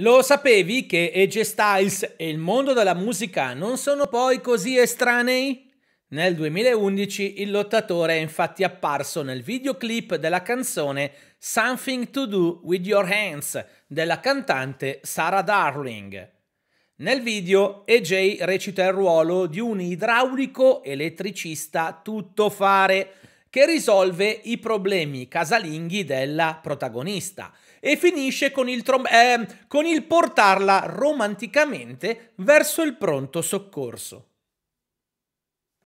Lo sapevi che Ege Styles e il mondo della musica non sono poi così estranei? Nel 2011 il lottatore è infatti apparso nel videoclip della canzone Something to Do with Your Hands della cantante Sarah Darling. Nel video AJ recita il ruolo di un idraulico elettricista tuttofare che risolve i problemi casalinghi della protagonista e finisce con il, eh, con il portarla romanticamente verso il pronto soccorso.